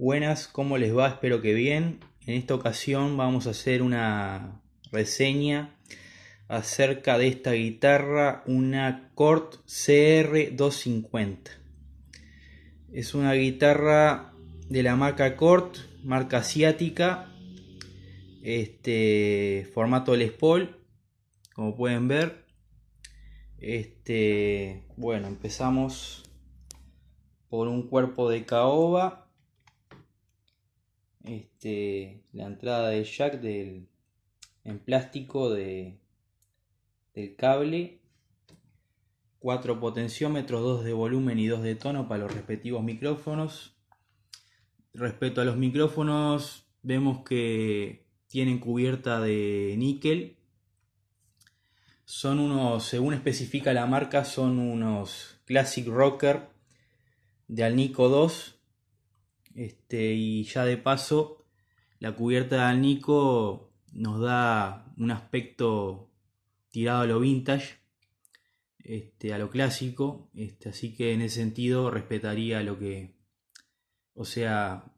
Buenas, ¿cómo les va? Espero que bien. En esta ocasión vamos a hacer una reseña acerca de esta guitarra, una Kort CR250. Es una guitarra de la marca Kort, marca asiática, este formato Les Paul, como pueden ver. Este, bueno, empezamos por un cuerpo de caoba este, la entrada de jack en plástico del cable, 4 potenciómetros, 2 de volumen y 2 de tono para los respectivos micrófonos. Respecto a los micrófonos, vemos que tienen cubierta de níquel. Son unos, según especifica la marca, son unos Classic Rocker de Alnico 2 este, y ya de paso, la cubierta de Nico nos da un aspecto tirado a lo vintage, este, a lo clásico. Este, así que en ese sentido respetaría lo que. O sea.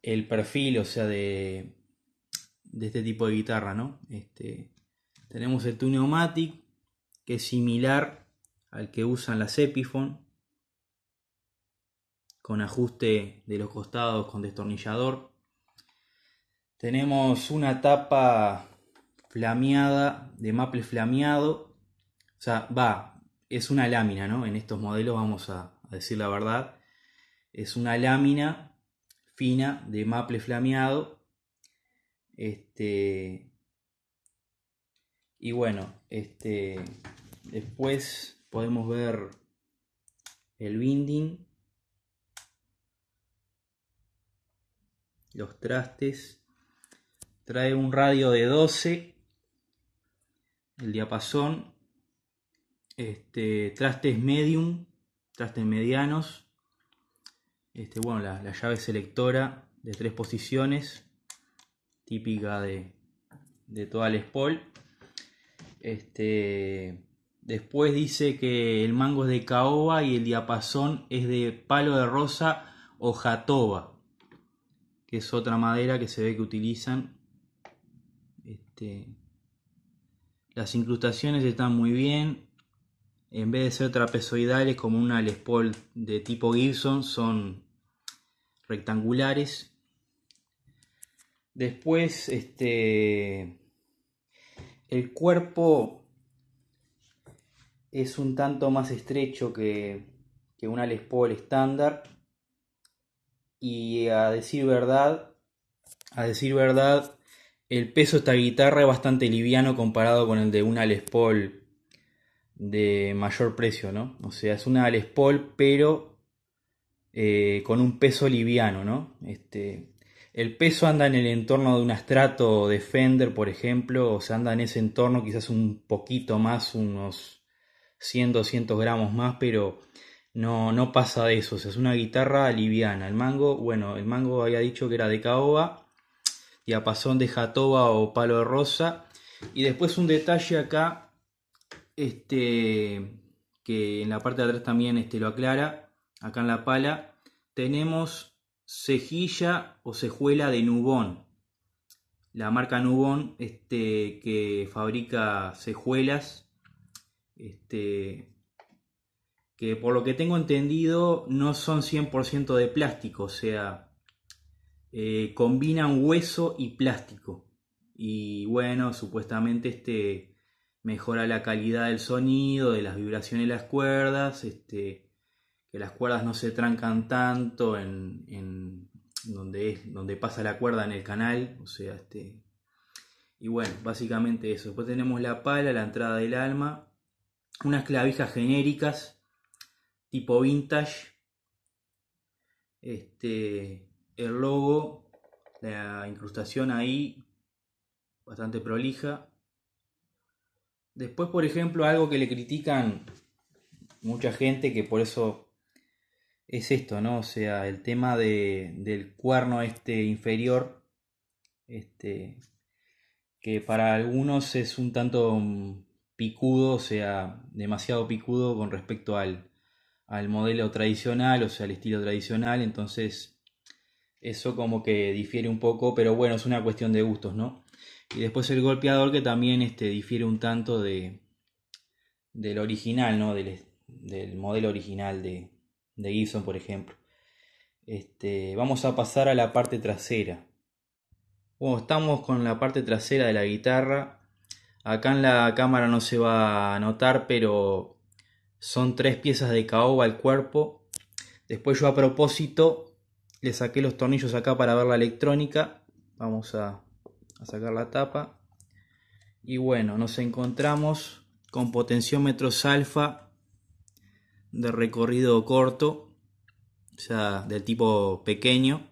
El perfil, o sea, de, este tipo de guitarra, ¿no? tenemos el matic que es similar al que usan las Epiphone con ajuste de los costados con destornillador. Tenemos una tapa flameada, de maple flameado. O sea, va, es una lámina, ¿no? En estos modelos vamos a, decir la verdad. Es una lámina fina de maple flameado. Este. Y bueno, este. Después podemos ver el binding los trastes. Trae un radio de 12, el diapasón, este, trastes medium, trastes medianos, este, bueno, la, llave selectora de tres posiciones, típica de, de toda la Paul. Este, después dice que el mango es de caoba y el diapasón es de palo de rosa o jatoba que es otra madera que se ve que utilizan. Este, las incrustaciones están muy bien. En vez de ser trapezoidales como una Les Paul de tipo Gibson, son rectangulares. Después, este, el cuerpo es un tanto más estrecho que, que una Les Paul estándar y a decir verdad, a decir verdad, el peso de esta guitarra es bastante liviano comparado con el de una Les Paul de mayor precio, ¿no? O sea, es una Les Paul, pero eh, con un peso liviano, ¿no? Este, el peso anda en el entorno de un Astrato de Fender, por ejemplo, o sea, anda en ese entorno quizás un poquito más, unos 100, 200 gramos más, pero no, no pasa de eso, es una guitarra liviana. El mango, bueno, el mango había dicho que era de caoba, y diapasón de jatoba o palo de rosa. Y después un detalle acá, este, que en la parte de atrás también este, lo aclara, acá en la pala, tenemos cejilla o cejuela de Nubón. La marca Nubón, este, que fabrica cejuelas, este, que por lo que tengo entendido no son 100% de plástico, o sea, eh, combinan hueso y plástico. Y bueno, supuestamente este mejora la calidad del sonido, de las vibraciones de las cuerdas, este, que las cuerdas no se trancan tanto en, donde, es, donde pasa la cuerda en el canal, o sea, este, y bueno, básicamente eso. Después tenemos la pala, la entrada del alma, unas clavijas genéricas tipo vintage. Este, el logo, la incrustación ahí, bastante prolija. Después, por ejemplo, algo que le critican mucha gente, que por eso es esto, ¿no? O sea, el tema del cuerno este inferior, este, que para algunos es un tanto picudo, o sea, demasiado picudo con respecto al, al modelo tradicional, o sea, al estilo tradicional, entonces eso como que difiere un poco, pero bueno, es una cuestión de gustos, ¿no? Y después el golpeador que también este, difiere un tanto de, del original, ¿no? Del, del modelo original de, de, Gibson, por ejemplo. Este, vamos a pasar a la parte trasera. Bueno, oh, estamos con la parte trasera de la guitarra. Acá en la cámara no se va a notar, pero son tres piezas de caoba al cuerpo. Después yo a propósito le saqué los tornillos acá para ver la electrónica. Vamos a, a sacar la tapa. Y bueno, nos encontramos con potenciómetros alfa de recorrido corto, o sea, del tipo pequeño,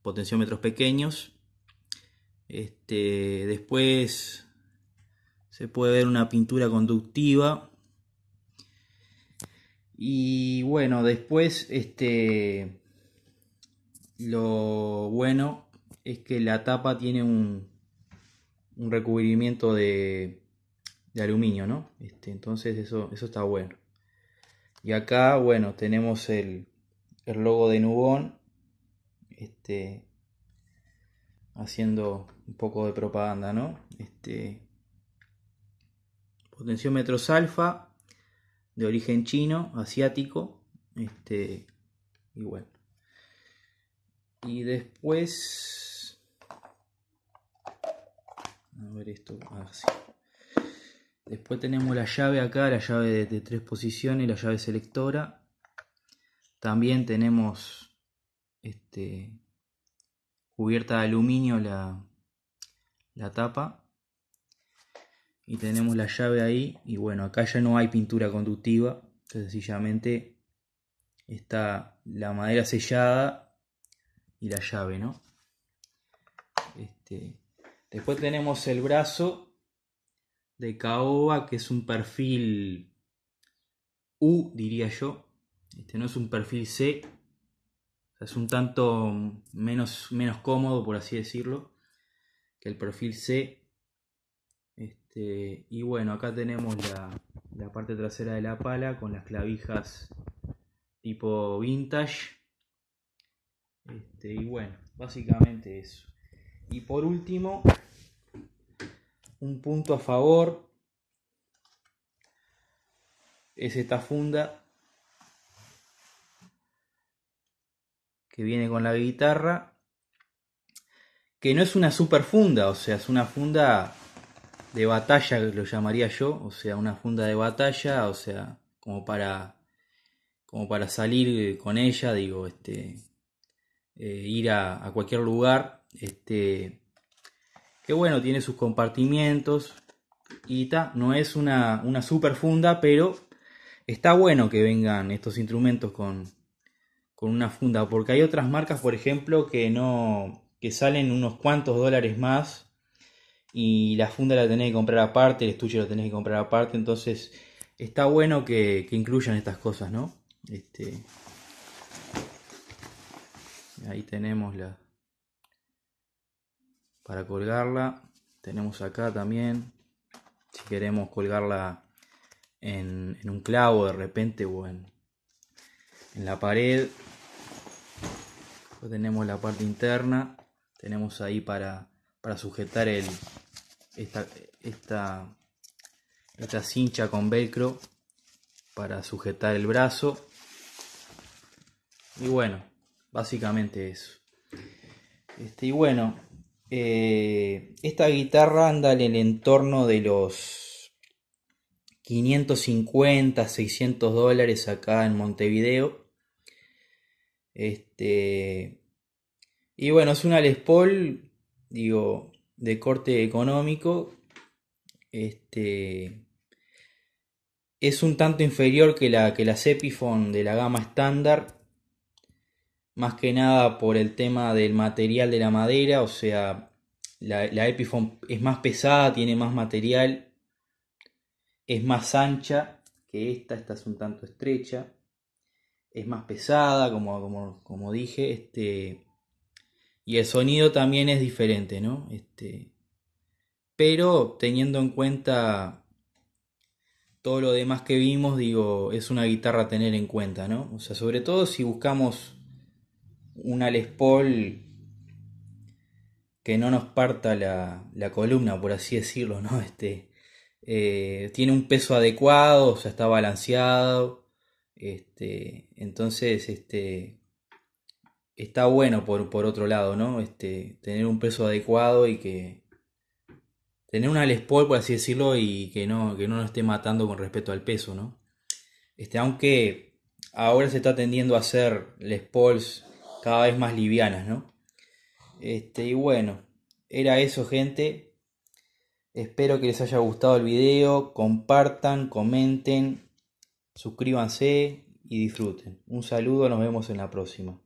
potenciómetros pequeños. Este, después se puede ver una pintura conductiva y bueno, después este lo bueno es que la tapa tiene un, recubrimiento de, aluminio, ¿no? Este, entonces eso, eso está bueno. Y acá, bueno, tenemos el, logo de Nubón este, haciendo un poco de propaganda, ¿no? Este, potenciómetros alfa de origen chino, asiático. Este, y bueno. Y después. A ver esto. Así. Después tenemos la llave acá, la llave de, tres posiciones, la llave selectora. También tenemos este, cubierta de aluminio la, la tapa y tenemos la llave ahí y bueno acá ya no hay pintura conductiva sencillamente está la madera sellada y la llave no este, después tenemos el brazo de caoba que es un perfil U diría yo este no es un perfil C es un tanto menos, menos cómodo por así decirlo que el perfil C este, y bueno, acá tenemos la, parte trasera de la pala con las clavijas tipo vintage. Este, y bueno, básicamente eso. Y por último, un punto a favor es esta funda que viene con la guitarra, que no es una super funda, o sea, es una funda de batalla, lo llamaría yo, o sea, una funda de batalla, o sea, como para, como para salir eh, con ella, digo, este, eh, ir a, cualquier lugar, este, que bueno, tiene sus compartimientos, y ta, no es una, una super funda, pero está bueno que vengan estos instrumentos con, con una funda, porque hay otras marcas, por ejemplo, que no, que salen unos cuantos dólares más y la funda la tenés que comprar aparte, el estuche lo tenés que comprar aparte, entonces está bueno que, incluyan estas cosas, ¿no? Este, ahí tenemos la para colgarla, tenemos acá también, si queremos colgarla en, un clavo de repente o en, la pared, tenemos la parte interna, tenemos ahí para, para sujetar el, esta, esta, cincha con velcro para sujetar el brazo. Y bueno, básicamente eso. Este, y bueno, eh, esta guitarra anda en el entorno de los 550, 600 dólares acá en Montevideo. Este, y bueno, es una Les Paul, digo, de corte económico este, es un tanto inferior que la, que de la gama estándar, más que nada por el tema del material de la madera, o sea, la, la Epiphone es más pesada, tiene más material, es más ancha que esta, esta es un tanto estrecha, es más pesada, como, como, como dije, este, y el sonido también es diferente, ¿no? Este, pero teniendo en cuenta todo lo demás que vimos, digo, es una guitarra a tener en cuenta, ¿no? O sea, sobre todo si buscamos una Les Paul que no nos parta la, columna, por así decirlo, ¿no? Este, eh, tiene un peso adecuado, o sea, está balanceado, este, entonces, este, está bueno por, otro lado, ¿no? Este, tener un peso adecuado y que. Tener una Les Paul, por así decirlo, y que no, que no nos esté matando con respecto al peso, ¿no? Este, aunque ahora se está tendiendo a hacer Les Pauls cada vez más livianas, ¿no? Este, y bueno, era eso, gente. Espero que les haya gustado el video. Compartan, comenten, suscríbanse y disfruten. Un saludo, nos vemos en la próxima.